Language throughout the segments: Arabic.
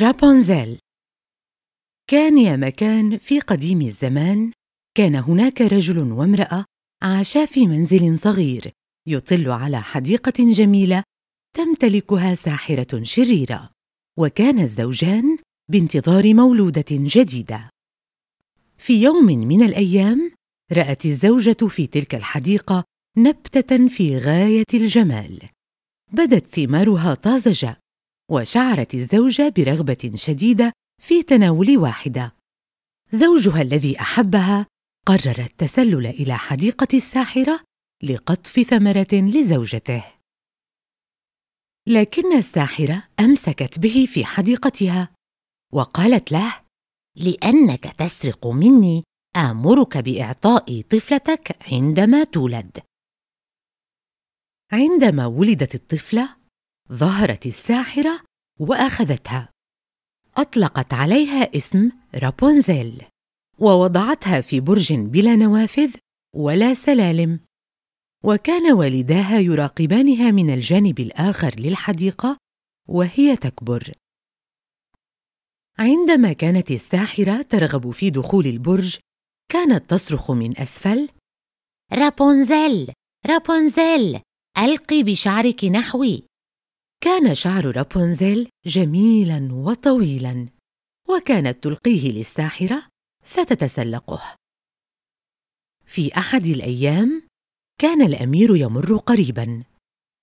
رابونزيل كان يا مكان في قديم الزمان كان هناك رجل وامرأة عاشا في منزل صغير يطل على حديقة جميلة تمتلكها ساحرة شريرة وكان الزوجان بانتظار مولودة جديدة في يوم من الأيام رأت الزوجة في تلك الحديقة نبتة في غاية الجمال بدت ثمارها طازجة وشعرت الزوجه برغبه شديده في تناول واحده زوجها الذي احبها قرر التسلل الى حديقه الساحره لقطف ثمره لزوجته لكن الساحره امسكت به في حديقتها وقالت له لانك تسرق مني امرك باعطاء طفلتك عندما تولد عندما ولدت الطفله ظهرت الساحرة وأخذتها أطلقت عليها اسم رابونزيل ووضعتها في برج بلا نوافذ ولا سلالم وكان والداها يراقبانها من الجانب الآخر للحديقة وهي تكبر عندما كانت الساحرة ترغب في دخول البرج كانت تصرخ من أسفل رابونزيل رابونزيل ألقي بشعرك نحوي كان شعر رابونزل جميلا وطويلا وكانت تلقيه للساحره فتتسلقه في احد الايام كان الامير يمر قريبا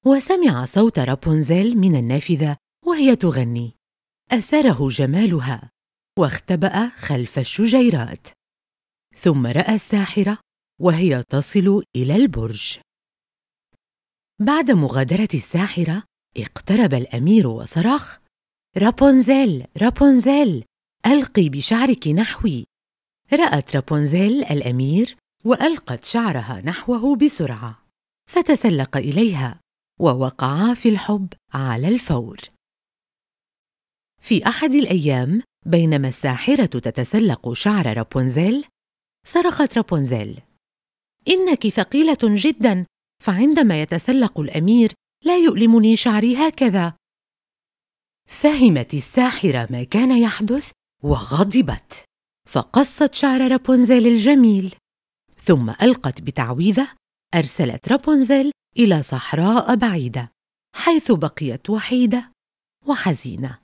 وسمع صوت رابونزل من النافذه وهي تغني اسره جمالها واختبا خلف الشجيرات ثم راى الساحره وهي تصل الى البرج بعد مغادره الساحره اقترب الأمير وصرخ رابونزيل رابونزيل ألقي بشعرك نحوي رأت رابونزيل الأمير وألقت شعرها نحوه بسرعة فتسلق إليها ووقعا في الحب على الفور في أحد الأيام بينما الساحرة تتسلق شعر رابونزيل صرخت رابونزيل إنك ثقيلة جدا فعندما يتسلق الأمير لا يؤلمني شعري هكذا فهمت الساحره ما كان يحدث وغضبت فقصت شعر رابونزل الجميل ثم القت بتعويذه ارسلت رابونزل الى صحراء بعيده حيث بقيت وحيده وحزينه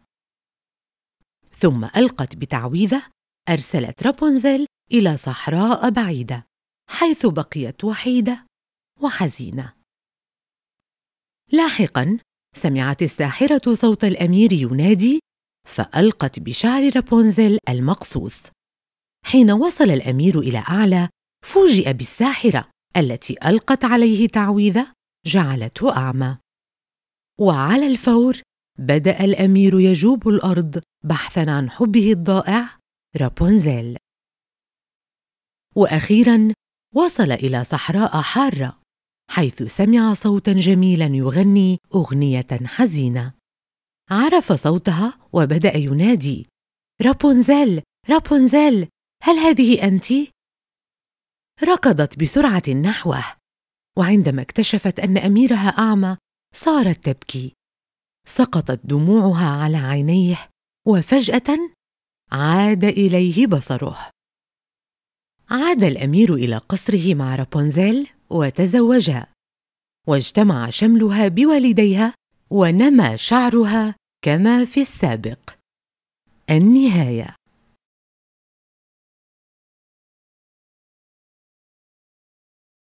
ثم القت بتعويذه ارسلت رابونزل الى صحراء بعيده حيث بقيت وحيده وحزينه لاحقا سمعت الساحرة صوت الأمير ينادي فألقت بشعر رابونزل المقصوص حين وصل الأمير إلى أعلى فوجئ بالساحرة التي ألقت عليه تعويذة جعلته أعمى وعلى الفور بدأ الأمير يجوب الأرض بحثا عن حبه الضائع رابونزل وأخيرا وصل إلى صحراء حارة حيث سمع صوتا جميلا يغني اغنيه حزينه عرف صوتها وبدا ينادي رابونزل رابونزل هل هذه انت ركضت بسرعه نحوه وعندما اكتشفت ان اميرها اعمى صارت تبكي سقطت دموعها على عينيه وفجاه عاد اليه بصره عاد الامير الى قصره مع رابونزيل وتزوجها واجتمع شملها بوالديها ونما شعرها كما في السابق النهايه